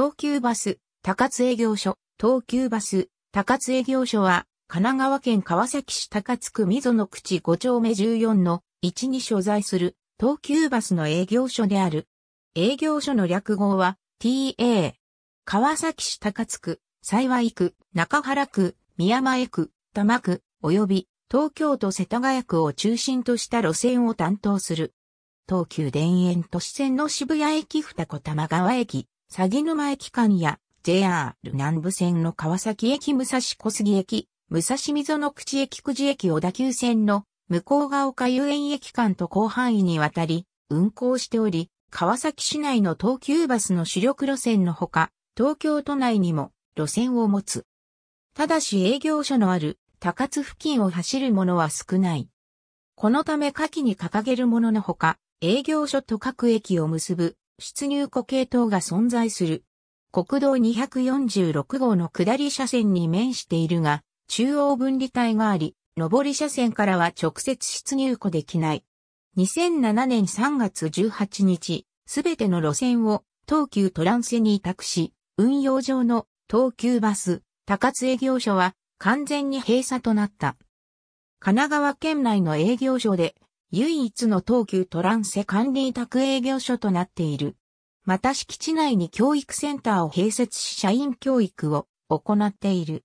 東急バス、高津営業所、東急バス、高津営業所は、神奈川県川崎市高津区溝の口5丁目14の1に所在する東急バスの営業所である。営業所の略号は TA。川崎市高津区、幸区、中原区、宮前区、多摩区、及び東京都世田谷区を中心とした路線を担当する。東急田園都市線の渋谷駅二子玉川駅、鷺沼駅間や JR 南武線の川崎駅武蔵小杉駅、武蔵溝の口駅久慈駅小田急線の向こうが丘遊園駅間と広範囲にわたり運行しており、川崎市内の東急バスの主力路線のほか、東京都内にも路線を持つ。ただし営業所のある高津付近を走るものは少ない。このため下記に掲げるもののほか、営業所と各駅を結ぶ出入庫系統が存在する。国道246号の下り車線に面しているが、中央分離帯があり、上り車線からは直接出入庫できない。2007年3月18日、すべての路線を東急トランセに委託し、運用上の東急バス、高津営業所は完全に閉鎖となった。神奈川県内の営業所で唯一の東急トランセ管理委託営業所となっている。また敷地内に教育センターを併設し社員教育を行っている。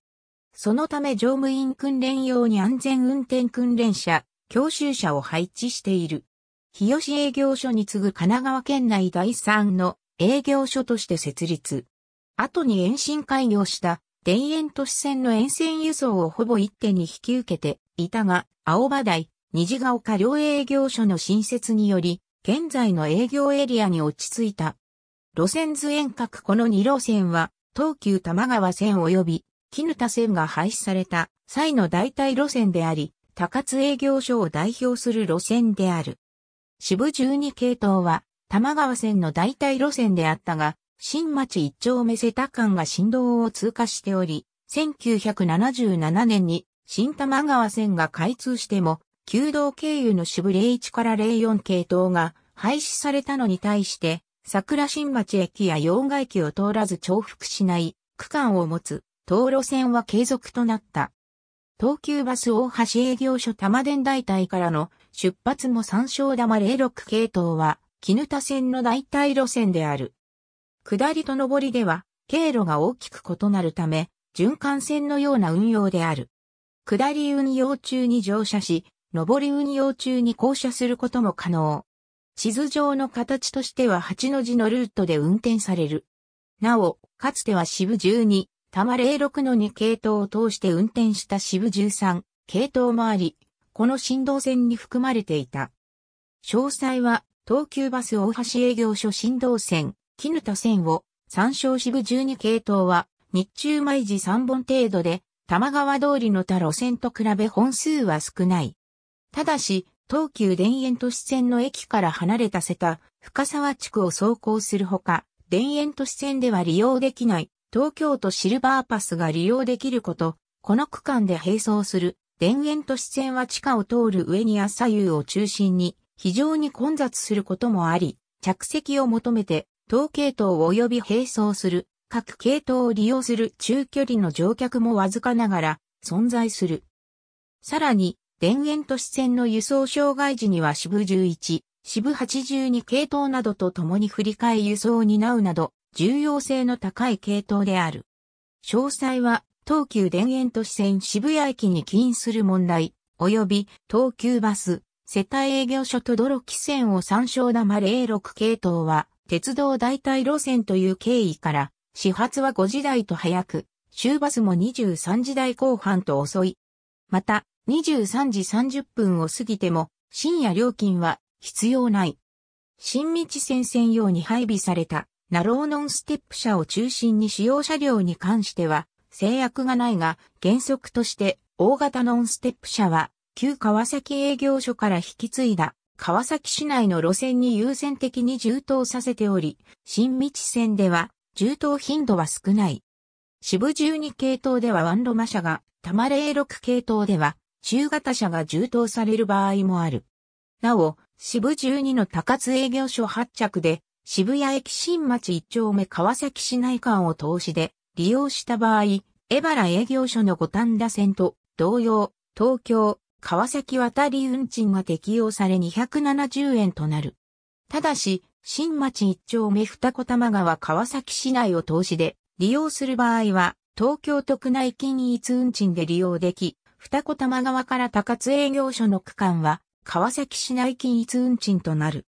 そのため乗務員訓練用に安全運転訓練車、教習車を配置している。日吉営業所に次ぐ神奈川県内第3の営業所として設立。後に延伸開業した田園都市線の沿線輸送をほぼ一手に引き受けていたが、青葉台、虹ヶ丘両営業所の新設により、現在の営業エリアに落ち着いた。路線図遠隔この2路線は、東急玉川線及び、絹田線が廃止された際の代替路線であり、高津営業所を代表する路線である。支部12系統は、玉川線の代替路線であったが、新町一丁目瀬田間が振動を通過しており、1977年に新玉川線が開通しても、旧道経由の渋部1から04系統が廃止されたのに対して、桜新町駅や洋外駅を通らず重複しない区間を持つ東路線は継続となった。東急バス大橋営業所玉電代替からの出発も三章玉06系統は、絹田線の代替路線である。下りと上りでは、経路が大きく異なるため、循環線のような運用である。下り運用中に乗車し、上り運用中に降車することも可能。地図上の形としては8の字のルートで運転される。なお、かつては支部12、玉06の2系統を通して運転した支部13、系統もあり、この振動線に含まれていた。詳細は、東急バス大橋営業所振動線、絹田線を、参照支部12系統は、日中毎時3本程度で、玉川通りの他路線と比べ本数は少ない。ただし、東急田園都市線の駅から離れた瀬田、深沢地区を走行するほか、田園都市線では利用できない東京都シルバーパスが利用できること、この区間で並走する田園都市線は地下を通る上にや左右を中心に非常に混雑することもあり、着席を求めて東系統及び並走する各系統を利用する中距離の乗客もわずかながら存在する。さらに、電源都市線の輸送障害時には支部11、支部82系統などと共に振り替え輸送を担うなど、重要性の高い系統である。詳細は、東急田園都市線渋谷駅に起因する問題、及び東急バス、世帯営業所と泥木線を参照玉06系統は、鉄道代替路線という経緯から、始発は5時台と早く、終バスも23時台後半と遅い。また、23時30分を過ぎても深夜料金は必要ない。新道線専用に配備された、ナローノンステップ車を中心に使用車両に関しては、制約がないが、原則として、大型ノンステップ車は、旧川崎営業所から引き継いだ、川崎市内の路線に優先的に充当させており、新道線では、充当頻度は少ない。支部12系統ではワンロマ車が、玉摩0 6系統では、中型車が充当される場合もある。なお、支部12の高津営業所発着で、渋谷駅新町1丁目川崎市内間を通しで利用した場合、江原営業所の五反田線と同様、東京、川崎渡り運賃が適用され270円となる。ただし、新町1丁目二子玉川川崎市内を通しで利用する場合は、東京都区内金一運賃で利用でき、二子玉川から高津営業所の区間は、川崎市内均一運賃となる。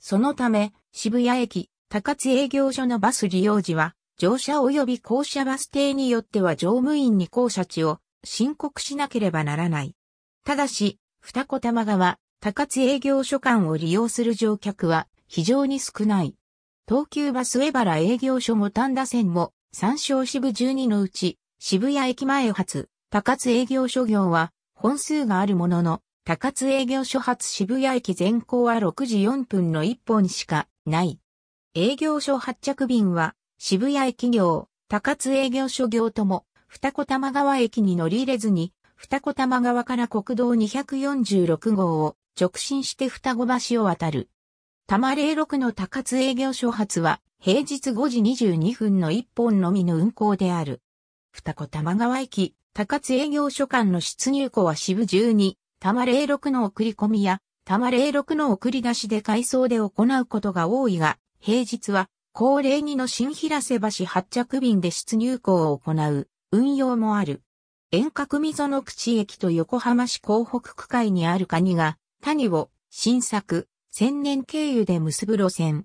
そのため、渋谷駅、高津営業所のバス利用時は、乗車及び降車バス停によっては乗務員に降車値を申告しなければならない。ただし、二子玉川、高津営業所間を利用する乗客は非常に少ない。東急バス上原営業所も丹田線も、三小支部12のうち、渋谷駅前発、高津営業所業は本数があるものの、高津営業所発渋谷駅前行は6時4分の1本しかない。営業所発着便は渋谷駅業、高津営業所業とも二子玉川駅に乗り入れずに二子玉川から国道246号を直進して双子橋を渡る。玉零06の高津営業所発は平日5時22分の1本のみの運行である。二子玉川駅、高津営業所管の出入庫は支部12、玉06の送り込みや、玉06の送り出しで改装で行うことが多いが、平日は、高齢2の新平瀬橋発着便で出入庫を行う、運用もある。遠隔溝の口駅と横浜市港北区会にあるカニが、谷を、新作、千年経由で結ぶ路線。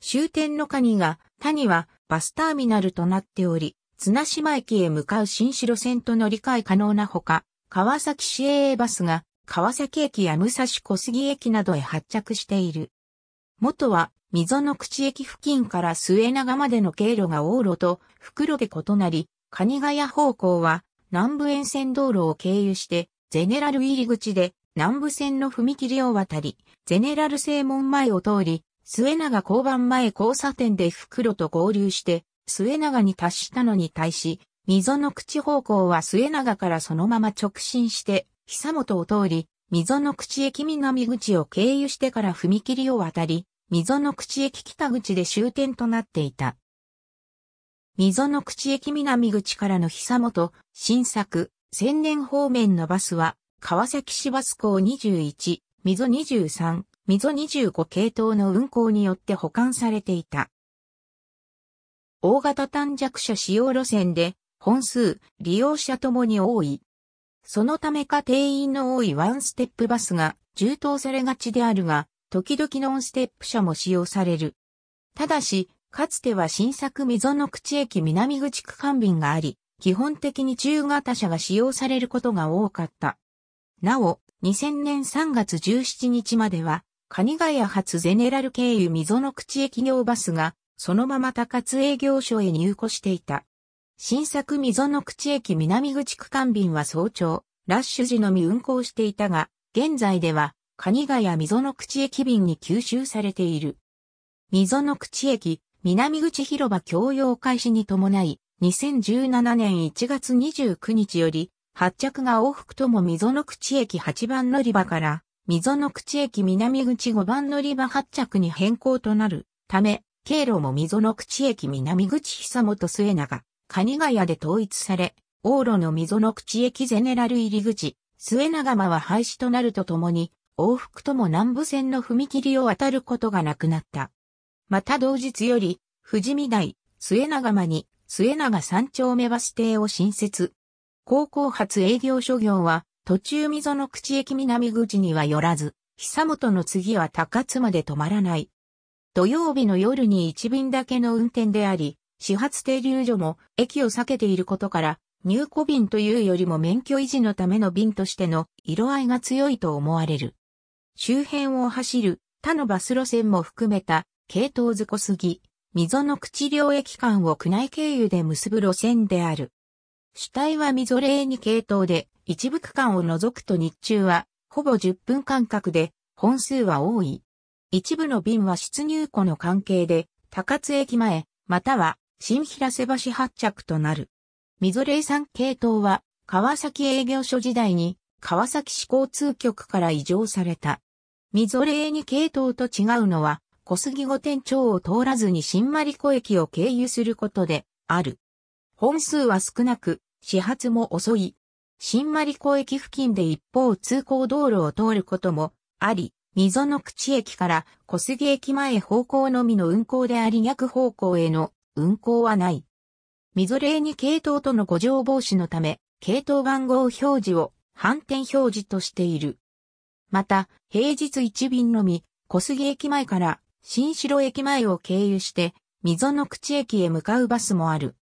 終点のカニが、谷は、バスターミナルとなっており、綱島駅へ向かう新城線と乗り換え可能なほか、川崎市営バスが川崎駅や武蔵小杉駅などへ発着している。元は溝の口駅付近から末永までの経路が往路と袋で異なり、蟹ヶ谷方向は南部沿線道路を経由して、ゼネラル入り口で南部線の踏切を渡り、ゼネラル正門前を通り、末永交番前交差点で袋と合流して、末永に達したのに対し、溝の口方向は末永からそのまま直進して、久本を通り、溝の口駅南口を経由してから踏切を渡り、溝の口駅北口で終点となっていた。溝の口駅南口からの久本、新作、千年方面のバスは、川崎市バス港21、溝23、溝25系統の運行によって保管されていた。大型短弱者使用路線で、本数、利用者ともに多い。そのためか定員の多いワンステップバスが充当されがちであるが、時々ノンステップ車も使用される。ただし、かつては新作溝の口駅南口区間便があり、基本的に中型車が使用されることが多かった。なお、2000年3月17日までは、蟹ヶ谷発ゼネラル経由溝の口駅用バスがそのまま高津営業所へ入庫していた。新作溝の口駅南口区間便は早朝、ラッシュ時のみ運行していたが、現在では、蟹ヶ谷溝の口駅便に吸収されている。溝の口駅、南口広場共用開始に伴い、2017年1月29日より、発着が往復とも溝の口駅8番乗り場から、溝の口駅南口5番乗り場発着に変更となるため、経路も溝の口駅南口久本末永、蟹ヶ谷で統一され、往路の溝の口駅ゼネラル入り口、末永間は廃止となるとともに、往復とも南部線の踏切を渡ることがなくなった。また同日より、富士見台、末永間に、末永三丁目バス停を新設。高校発営業所業は、途中溝の口駅南口には寄らず、久本の次は高津まで止まらない。土曜日の夜に1便だけの運転であり、始発停留所も駅を避けていることから、入庫便というよりも免許維持のための便としての色合いが強いと思われる。周辺を走る他のバス路線も含めた、系統ずこすぎ、溝の口両駅間を区内経由で結ぶ路線である。主体は溝霊に系統で、一部区間を除くと日中は、ほぼ10分間隔で、本数は多い。一部の便は出入庫の関係で、高津駅前、または新平瀬橋発着となる。みぞれ遺産系統は、川崎営業所時代に、川崎市交通局から移譲された。みぞれに系統と違うのは、小杉御殿町を通らずに新丸子駅を経由することで、ある。本数は少なく、始発も遅い。新丸子駅付近で一方通行道路を通ることもあり、溝の口駅から小杉駅前方向のみの運行であり逆方向への運行はない。溝霊に系統との誤乗防止のため、系統番号表示を反転表示としている。また、平日一便のみ、小杉駅前から新城駅前を経由して、溝の口駅へ向かうバスもある。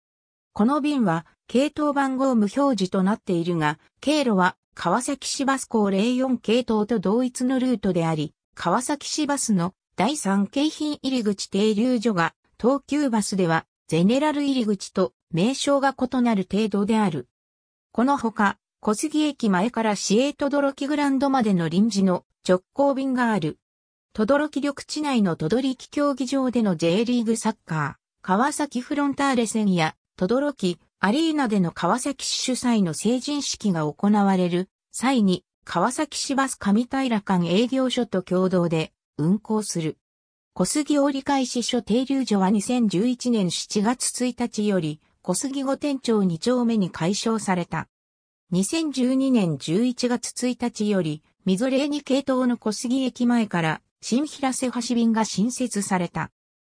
この便は、系統番号無表示となっているが、経路は川崎市バス校04系統と同一のルートであり、川崎市バスの第3京浜入口停留所が東急バスではゼネラル入口と名称が異なる程度である。このほか、小杉駅前から市営どろきグランドまでの臨時の直行便がある。どろき緑地内のどろき競技場での J リーグサッカー、川崎フロンターレ戦やどろきアリーナでの川崎市主催の成人式が行われる際に川崎市バス上平間営業所と共同で運行する。小杉折り返し所停留所は2011年7月1日より小杉御店町2丁目に解消された。2012年11月1日より、みぞれに系統の小杉駅前から新平瀬橋便が新設された。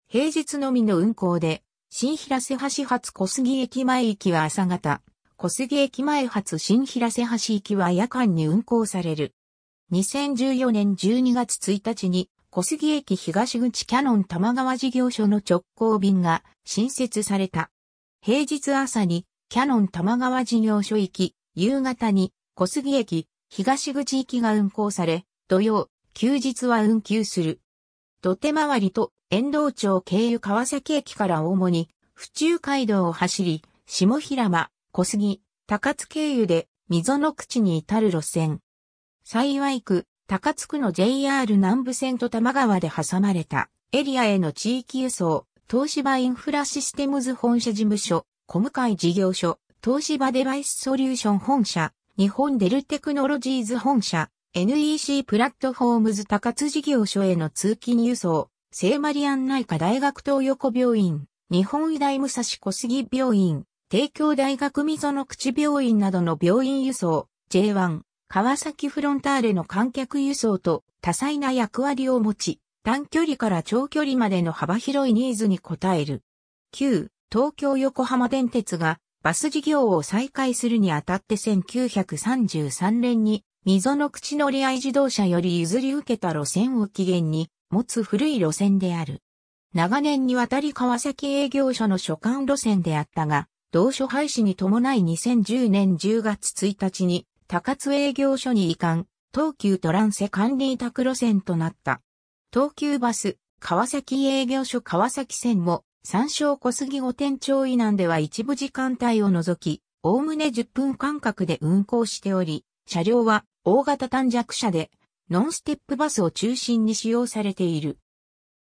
平日のみの運行で、新平瀬橋発小杉駅前行きは朝方、小杉駅前発新平瀬橋行きは夜間に運行される。2014年12月1日に小杉駅東口キャノン玉川事業所の直行便が新設された。平日朝にキャノン玉川事業所行き、夕方に小杉駅東口行きが運行され、土曜、休日は運休する。土手回りと遠藤町経由川崎駅から主に、府中街道を走り、下平間、小杉、高津経由で、溝の口に至る路線。幸い区、高津区の JR 南部線と多摩川で挟まれたエリアへの地域輸送、東芝インフラシステムズ本社事務所、小向会事業所、東芝デバイスソリューション本社、日本デルテクノロジーズ本社、NEC プラットフォームズ高津事業所への通勤輸送、聖マリアン内科大学東横病院、日本医大武蔵小杉病院、帝京大学溝の口病院などの病院輸送、J1、川崎フロンターレの観客輸送と多彩な役割を持ち、短距離から長距離までの幅広いニーズに応える。9、東京横浜電鉄がバス事業を再開するにあたって1933年に溝の口乗り合い自動車より譲り受けた路線を起源に持つ古い路線である。長年にわたり川崎営業所の所管路線であったが、同所廃止に伴い2010年10月1日に高津営業所に移管、東急トランセ管理委託路線となった。東急バス、川崎営業所川崎線も、山椒小杉御殿町以南では一部時間帯を除き、おおむね10分間隔で運行しており、車両は大型短弱車でノンステップバスを中心に使用されている。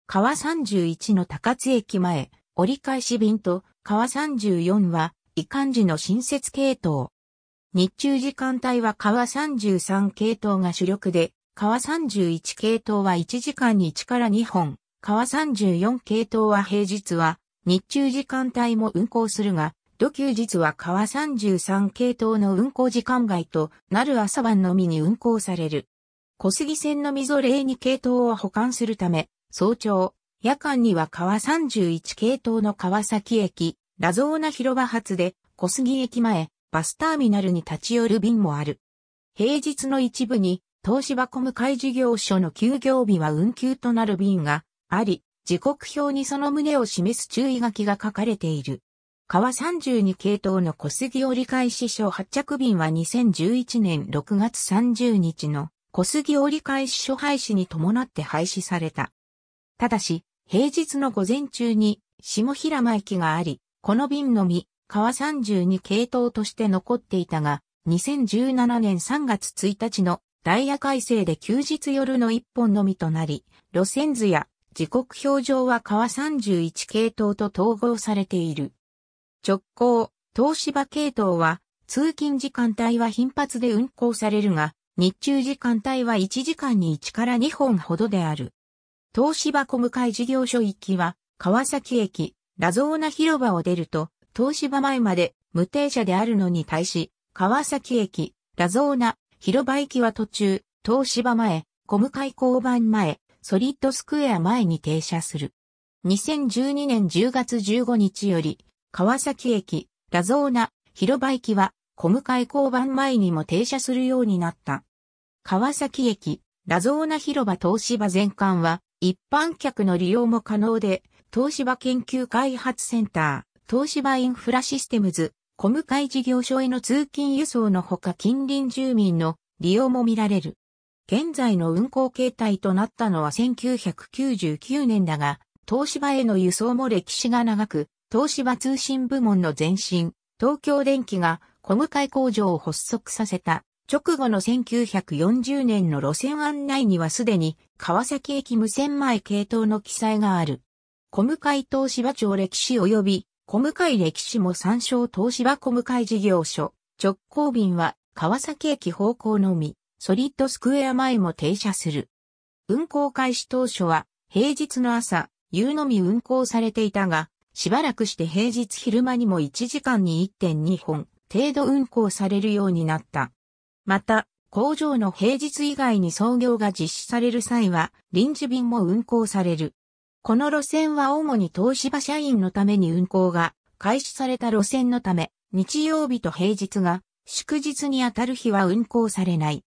川31の高津駅前、折り返し便と川34は、遺憾時の新設系統。日中時間帯は川33系統が主力で、川31系統は1時間に1から2本、川34系統は平日は、日中時間帯も運行するが、土休日は川33系統の運行時間外となる朝晩のみに運行される。小杉線の溝0に系統を保管するため、早朝、夜間には川31系統の川崎駅、ラゾーナ広場発で、小杉駅前、バスターミナルに立ち寄る便もある。平日の一部に、東芝コム会事業所の休業日は運休となる便があり、時刻表にその旨を示す注意書きが書かれている。川32系統の小杉折り返し所発着便は2011年6月30日の小杉折り返し初廃止に伴って廃止された。ただし、平日の午前中に下平間駅があり、この便のみ、川32系統として残っていたが、2017年3月1日のダイヤ改正で休日夜の一本のみとなり、路線図や時刻表上は川31系統と統合されている。直行、東芝系統は通勤時間帯は頻発で運行されるが、日中時間帯は1時間に1から2本ほどである。東芝小向事業所行きは、川崎駅、ラゾーナ広場を出ると、東芝前まで無停車であるのに対し、川崎駅、ラゾーナ、広場行きは途中、東芝前、小向交番前、ソリッドスクエア前に停車する。2012年10月15日より、川崎駅、ラゾーナ、広場行きは、小向交番前にも停車するようになった。川崎駅、ラゾーナ広場東芝全館は、一般客の利用も可能で、東芝研究開発センター、東芝インフラシステムズ、小向事業所への通勤輸送のほか近隣住民の利用も見られる。現在の運行形態となったのは1999年だが、東芝への輸送も歴史が長く、東芝通信部門の前身、東京電機が小向工場を発足させた直後の1940年の路線案内にはすでに川崎駅無線前系統の記載がある。小向東芝町歴史及び小向歴史も参照東芝小向事業所直行便は川崎駅方向のみソリッドスクエア前も停車する。運行開始当初は平日の朝夕のみ運行されていたがしばらくして平日昼間にも1時間に1.2本程度運行されるようになった。また、工場の平日以外に操業が実施される際は、臨時便も運行される。この路線は主に東芝社員のために運行が開始された路線のため、日曜日と平日が祝日にあたる日は運行されない。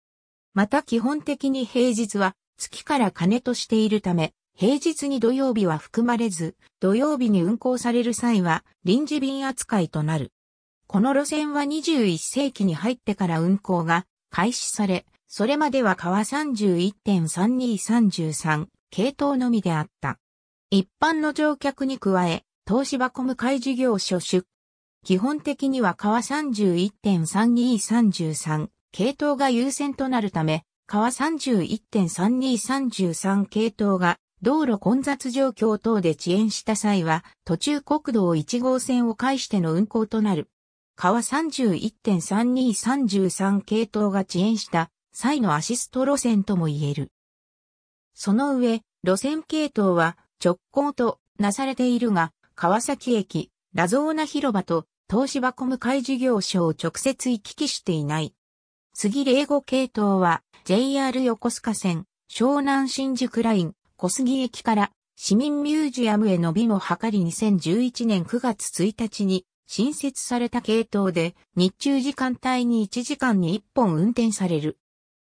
また基本的に平日は月から金としているため、平日に土曜日は含まれず、土曜日に運行される際は臨時便扱いとなる。この路線は21世紀に入ってから運行が開始され、それまでは川31.3233系統のみであった。一般の乗客に加え、東芝コム会事業所出。基本的には川31.3233系統が優先となるため、川31.3233系統が道路混雑状況等で遅延した際は、途中国道1号線を介しての運行となる。川31.3233系統が遅延した際のアシスト路線とも言える。その上、路線系統は直行となされているが、川崎駅、ラゾーナ広場と東芝コム会事業所を直接行き来していない。杉零5系統は JR 横須賀線、湘南新宿ライン、小杉駅から市民ミュージアムへ伸びも図り2011年9月1日に新設された系統で、日中時間帯に1時間に1本運転される。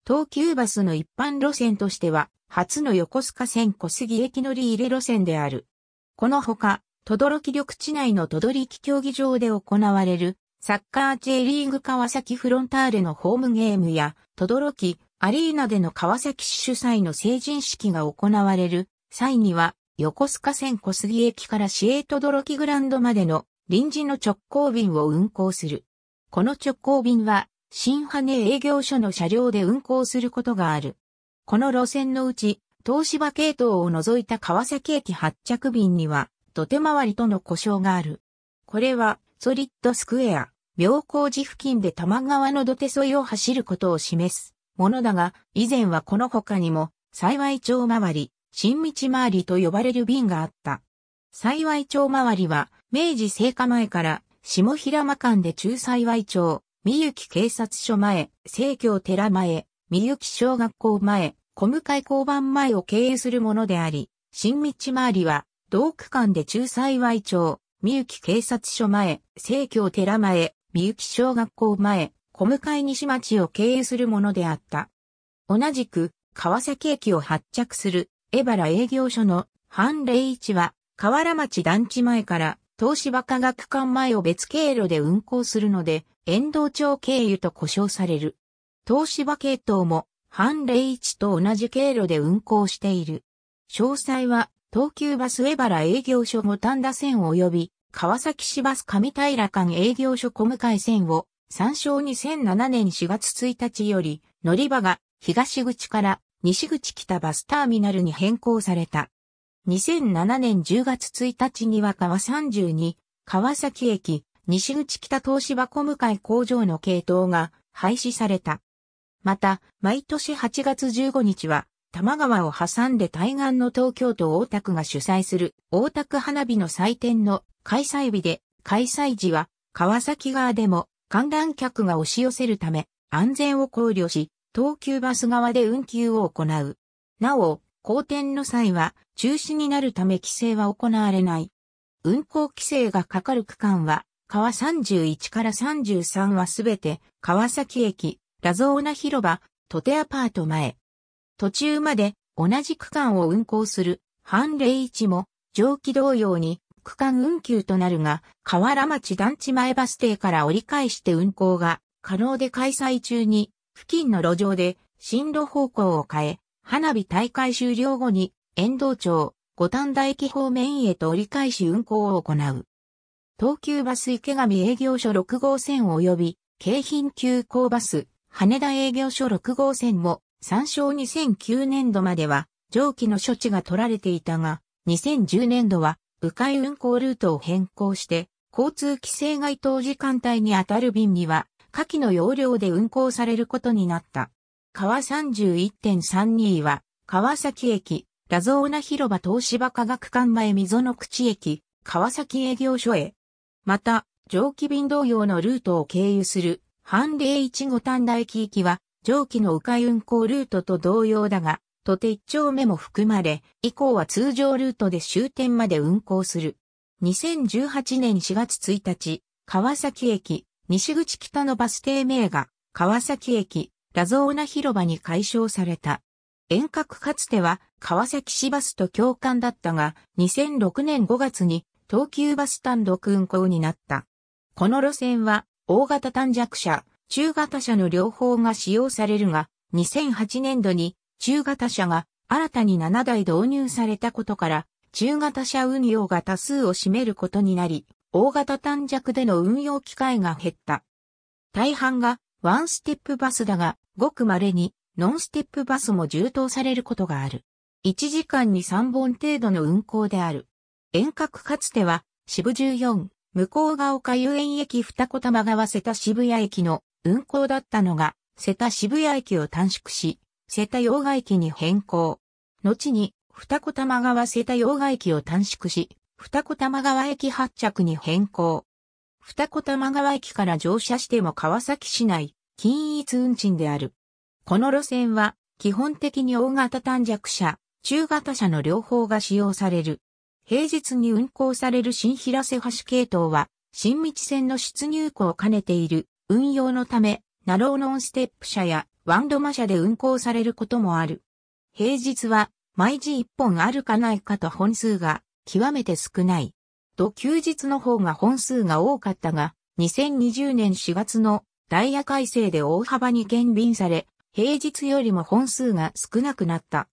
東急バスの一般路線としては、初の横須賀線小杉駅乗り入れ路線である。このほか、等力緑地内の轟々力競技場で行われる、サッカー J リーグ川崎フロンターレのホームゲームや、轟々アリーナでの川崎市主催の成人式が行われる際には、横須賀線小杉駅から市営轟々グランドまでの臨時の直行便を運行する。この直行便は、新羽根営業所の車両で運行することがある。この路線のうち、東芝系統を除いた川崎駅発着便には、土手回りとの故障がある。これは、ソリッドスクエア、妙高寺付近で多摩川の土手沿いを走ることを示すものだが、以前はこの他にも、幸い町回り、新道回りと呼ばれる便があった。幸い町回りは、明治聖火前から、下平間間で中幸町、三幸警察署前、生協寺前、三幸小学校前、小向交番前を経由するものであり、新道周りは、同区間で中幸町、三幸警察署前、生協寺前、三幸小学校前、小向西町を経由するものであった。同じく、川崎駅を発着する、江原営業所の、半礼市は、河原町団地前から、東芝科学館前を別経路で運行するので、沿道町経由と呼称される。東芝系統も、半零一と同じ経路で運行している。詳細は、東急バス江原営業所五反田線及び、川崎市バス上平間営業所小向線を、参照2007年4月1日より、乗り場が東口から西口北バスターミナルに変更された。2007年10月1日には川32、川崎駅、西口北東芝小向井工場の系統が廃止された。また、毎年8月15日は、多摩川を挟んで対岸の東京都大田区が主催する大田区花火の祭典の開催日で、開催時は川崎側でも観覧客が押し寄せるため安全を考慮し、東急バス側で運休を行う。なお、好転の際は中止になるため規制は行われない。運行規制がかかる区間は、川31から33はすべて、川崎駅、ラゾーナ広場、トテアパート前。途中まで同じ区間を運行する、半零一も、上記同様に区間運休となるが、河原町団地前バス停から折り返して運行が可能で開催中に、付近の路上で進路方向を変え、花火大会終了後に、遠藤町、五反田駅方面へと折り返し運行を行う。東急バス池上営業所6号線及び、京浜急行バス、羽田営業所6号線も、参照2009年度までは、上記の処置が取られていたが、2010年度は、迂回運行ルートを変更して、交通規制該当時間帯にあたる便には、下記の要領で運行されることになった。川31.32は、川崎駅、ラゾーナ広場東芝科学館前溝の口駅、川崎営業所へ。また、蒸気便同様のルートを経由する、半零一五短大駅行きは、蒸気の迂回運行ルートと同様だが、とて一丁目も含まれ、以降は通常ルートで終点まで運行する。2018年4月1日、川崎駅、西口北のバス停名が、川崎駅、ラゾーナ広場に解消された。遠隔かつては川崎市バスと共感だったが、2006年5月に東急バス単独運行になった。この路線は大型短弱車、中型車の両方が使用されるが、2008年度に中型車が新たに7台導入されたことから、中型車運用が多数を占めることになり、大型短弱での運用機会が減った。大半がワンステップバスだが、ごく稀にノンステップバスも充当されることがある。1時間に3本程度の運行である。遠隔かつては、渋14、向こうが丘遊園駅二子玉川瀬田渋谷駅の運行だったのが、瀬田渋谷駅を短縮し、瀬田洋賀駅に変更。後に、二子玉川瀬田洋賀駅を短縮し、二子玉川駅発着に変更。二子玉川駅から乗車しても川崎市内、均一運賃である。この路線は、基本的に大型短尺車、中型車の両方が使用される。平日に運行される新平瀬橋系統は、新道線の出入庫を兼ねている運用のため、ナローノンステップ車やワンドマ車で運行されることもある。平日は毎時1本あるかないかと本数が極めて少ない。土休日の方が本数が多かったが、2020年4月のダイヤ改正で大幅に減便され、平日よりも本数が少なくなった。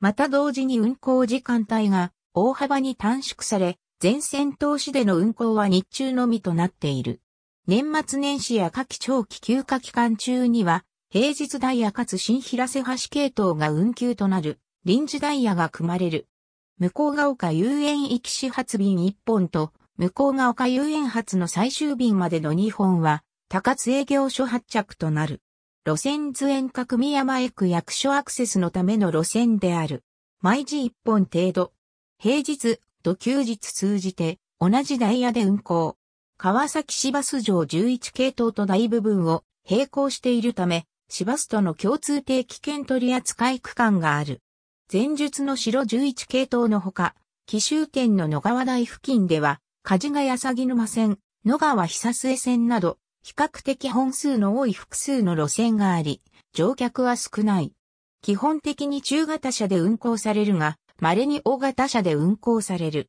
また同時に運行時間帯が大幅に短縮され、全線投資での運行は日中のみとなっている。年末年始や夏季長期休暇期間中には、平日ダイヤかつ新平瀬橋系統が運休となる、臨時ダイヤが組まれる。向ヶ丘遊園行き始発便1本と、向ヶ丘遊園発の最終便までの2本は、高津営業所発着となる。路線図遠隔宮山駅役所アクセスのための路線である。毎時1本程度。平日、と休日通じて、同じダイヤで運行。川崎市バス上11系統と大部分を並行しているため、市バスとの共通定期券取扱区間がある。前述の白11系統のほか、紀州県の野川台付近では、梶ヶ谷鷺沼線、野川久末線など、比較的本数の多い複数の路線があり、乗客は少ない。基本的に中型車で運行されるが、稀に大型車で運行される。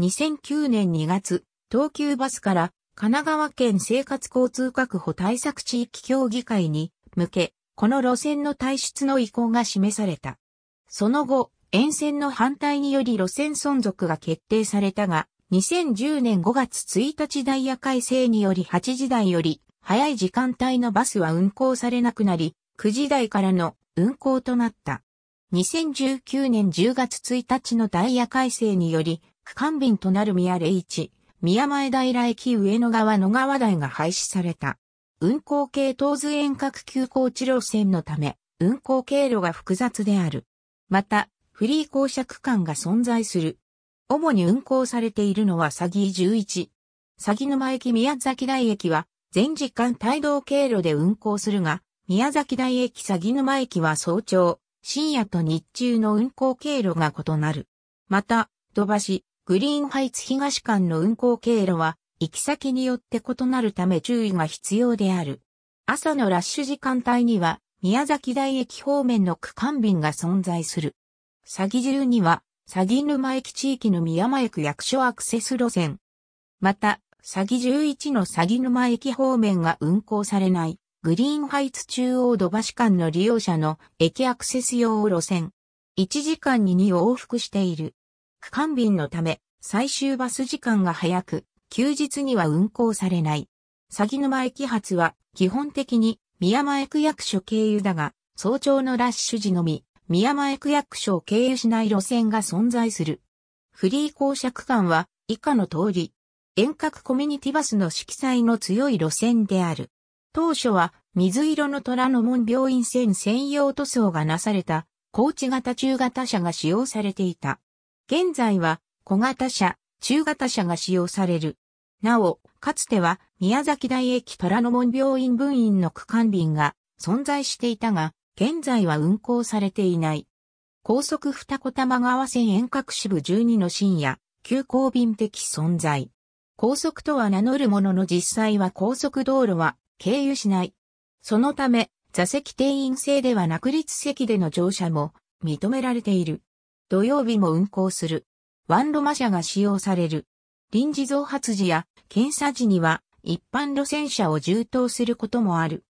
2009年2月、東急バスから神奈川県生活交通確保対策地域協議会に向け、この路線の退出の意向が示された。その後、沿線の反対により路線存続が決定されたが、2010年5月1日ダイヤ改正により8時台より早い時間帯のバスは運行されなくなり、9時台からの運行となった。2019年10月1日のダイヤ改正により、区間便となる宮礼市、宮前平駅上野川野川台が廃止された。運行系東図遠隔急行地路線のため、運行経路が複雑である。また、フリー公爵区間が存在する。主に運行されているのは詐欺11。詐欺沼駅宮崎台駅は、全時間帯同経路で運行するが、宮崎台駅詐欺沼駅は早朝、深夜と日中の運行経路が異なる。また、土橋、グリーンハイツ東間の運行経路は、行き先によって異なるため注意が必要である。朝のラッシュ時間帯には、宮崎台駅方面の区間便が存在する。詐欺中には、詐欺沼駅地域の宮間駅役所アクセス路線。また、詐欺11の詐欺沼駅方面が運行されない、グリーンハイツ中央土橋間の利用者の駅アクセス用路線。1時間に2往復している。区間便のため、最終バス時間が早く、休日には運行されない。詐欺沼駅発は基本的に宮前区役所経由だが、早朝のラッシュ時のみ、宮前区役所を経由しない路線が存在する。フリー公社区間は以下の通り、遠隔コミュニティバスの色彩の強い路線である。当初は水色の虎の門病院線専用塗装がなされた高知型中型車が使用されていた。現在は小型車、中型車が使用される。なお、かつては宮崎大駅虎ノ門病院分院の区間便が存在していたが、現在は運行されていない。高速二子玉川線遠隔支部12の深夜、急行便的存在。高速とは名乗るものの実際は高速道路は経由しない。そのため、座席定員制ではなく立席での乗車も認められている。土曜日も運行する。ワンロマ車が使用される。臨時増発時や検査時には一般路線車を充当することもある。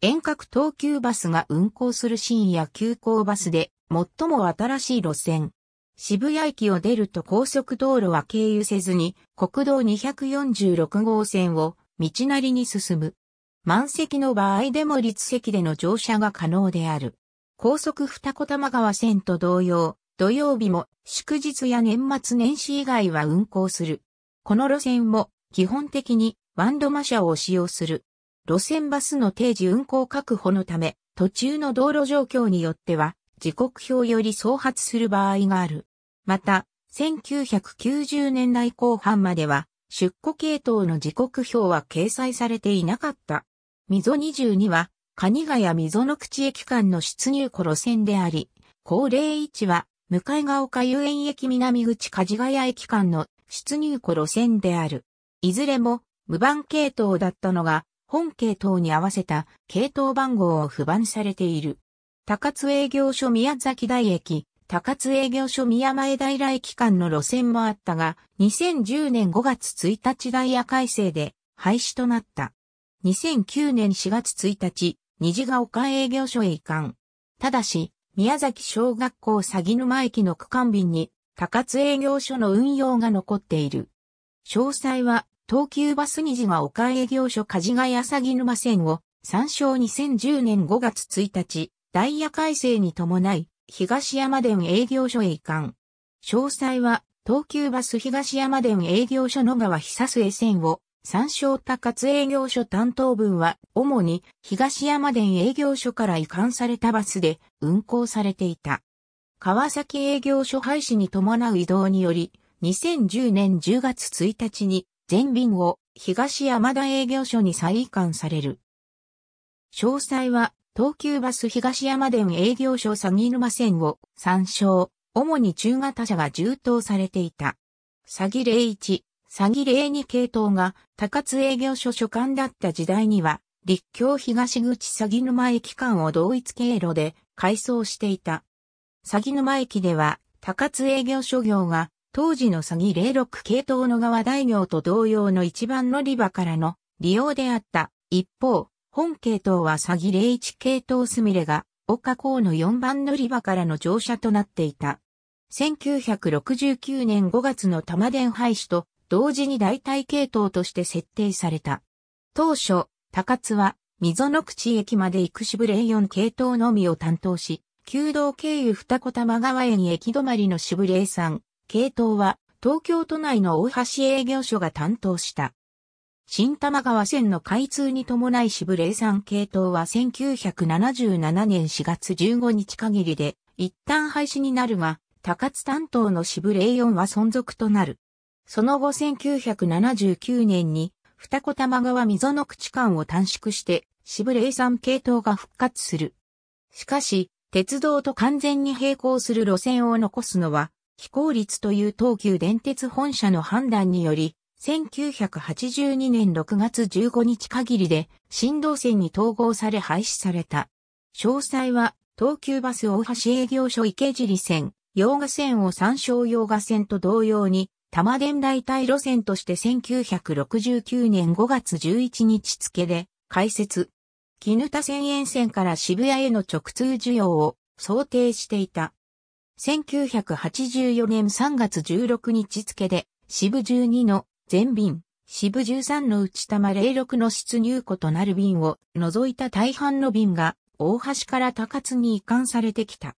遠隔東急バスが運行する深夜急行バスで最も新しい路線。渋谷駅を出ると高速道路は経由せずに国道246号線を道なりに進む。満席の場合でも立席での乗車が可能である。高速二子玉川線と同様、土曜日も祝日や年末年始以外は運行する。この路線も基本的にワンドマ車を使用する。路線バスの定時運行確保のため、途中の道路状況によっては、時刻表より総発する場合がある。また、1990年代後半までは、出庫系統の時刻表は掲載されていなかった。溝22は、蟹ヶ谷溝の口駅間の出入庫路線であり、高齢1は、向ヶ丘遊園駅南口梶ヶ谷駅間の出入庫路線である。いずれも無番系統だったのが、本系統に合わせた系統番号を不番されている。高津営業所宮崎台駅、高津営業所宮前平駅間の路線もあったが、2010年5月1日ダイヤ改正で廃止となった。2009年4月1日、虹ヶ丘営業所へ移管。ただし、宮崎小学校鷺沼駅の区間便に高津営業所の運用が残っている。詳細は、東急バス虹が岡営業所梶ヶ谷浅木沼線を、参照2010年5月1日、ダイヤ改正に伴い、東山田営業所へ移管。詳細は、東急バス東山田営業所野川久末線を、参照高津営業所担当分は、主に東山田営業所から移管されたバスで運行されていた。川崎営業所廃止に伴う移動により、2010年10月1日に全便を東山田営業所に再移管される。詳細は東急バス東山田営業所詐欺沼線を参照。主に中型車が充当されていた。詐欺例1、詐欺例2系統が高津営業所所管だった時代には、立教東口詐欺沼駅間を同一経路で改装していた。鷺沼駅では、高津営業所業が、当時の鷺06系統の川大業と同様の一番乗り場からの利用であった。一方、本系統は鷺01系統すみれが、岡港の4番乗り場からの乗車となっていた。1969年5月の玉電廃止と同時に代替系統として設定された。当初、高津は溝の口駅まで行くしブ4系統のみを担当し、旧道経由二子玉川園駅止まりの渋霊山、系統は東京都内の大橋営業所が担当した。新玉川線の開通に伴い渋霊山系統は1977年4月15日限りで一旦廃止になるが、高津担当の渋霊4は存続となる。その後1979年に二子玉川溝の口間を短縮して渋霊山系統が復活する。しかし、鉄道と完全に並行する路線を残すのは、非効率という東急電鉄本社の判断により、1982年6月15日限りで新動線に統合され廃止された。詳細は東急バス大橋営業所池尻線、洋賀線を参照洋賀線と同様に、多摩電代替路線として1969年5月11日付で開設、絹田線沿線から渋谷への直通需要を想定していた。1984年3月16日付で、渋12の全便、渋13の内玉06の出入庫となる便を除いた大半の便が大橋から高津に移管されてきた。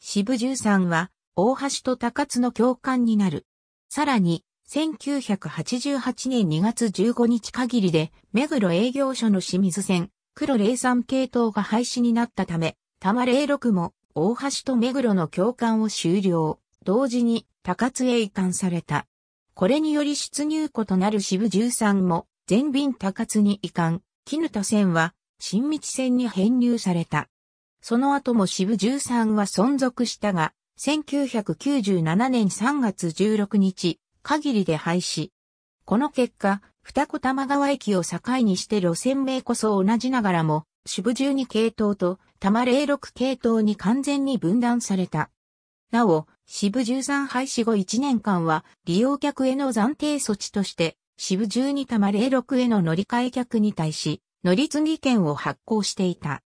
渋13は大橋と高津の共感になる。さらに、1988年2月15日限りで目黒営業所の清水線、黒03系統が廃止になったため、玉06も大橋と目黒の共感を終了、同時に高津へ移管された。これにより出入庫となる渋13も全便高津に移管、絹田線は新道線に編入された。その後も渋13は存続したが、1997年3月16日、限りで廃止。この結果、二子玉川駅を境にして路線名こそ同じながらも、渋12系統と玉06系統に完全に分断された。なお、渋13廃止後1年間は利用客への暫定措置として、渋12玉06への乗り換え客に対し、乗り継ぎ券を発行していた。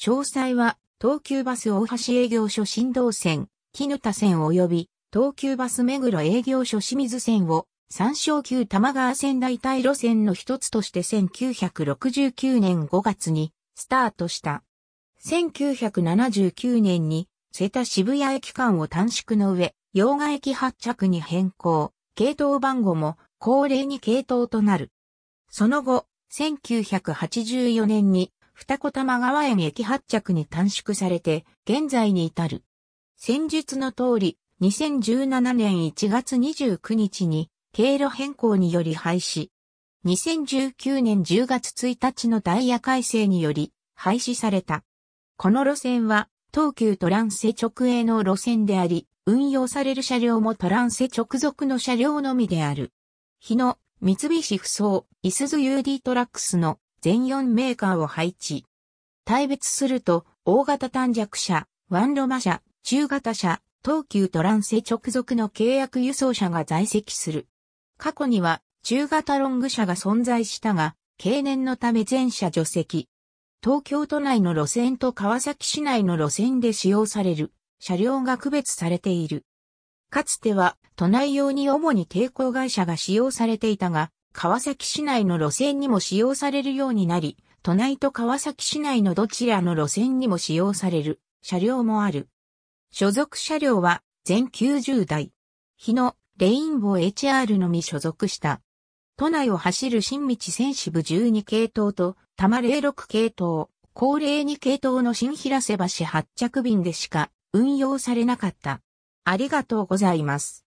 詳細は、東急バス大橋営業所新道線、木絹田線及び、東急バス目黒営業所清水線を三小級玉川線大替路線の一つとして1969年5月にスタートした。1979年に瀬田渋谷駅間を短縮の上、洋画駅発着に変更、系統番号も恒例に系統となる。その後、1984年に二子玉川園駅発着に短縮されて、現在に至る。先述の通り、2017年1月29日に経路変更により廃止。2019年10月1日のダイヤ改正により廃止された。この路線は東急トランセ直営の路線であり、運用される車両もトランセ直属の車両のみである。日野、三菱不走、イスズ UD トラックスの全4メーカーを配置。対別すると、大型短弱車、ワンロマ車、中型車、東急トランセ直属の契約輸送車が在籍する。過去には中型ロング車が存在したが、経年のため全車除籍。東京都内の路線と川崎市内の路線で使用される車両が区別されている。かつては都内用に主に抵抗会社が使用されていたが、川崎市内の路線にも使用されるようになり、都内と川崎市内のどちらの路線にも使用される車両もある。所属車両は全90台。日野、レインボー HR のみ所属した。都内を走る新道選手部12系統と、玉摩06系統、高齢2系統の新平瀬橋発着便でしか運用されなかった。ありがとうございます。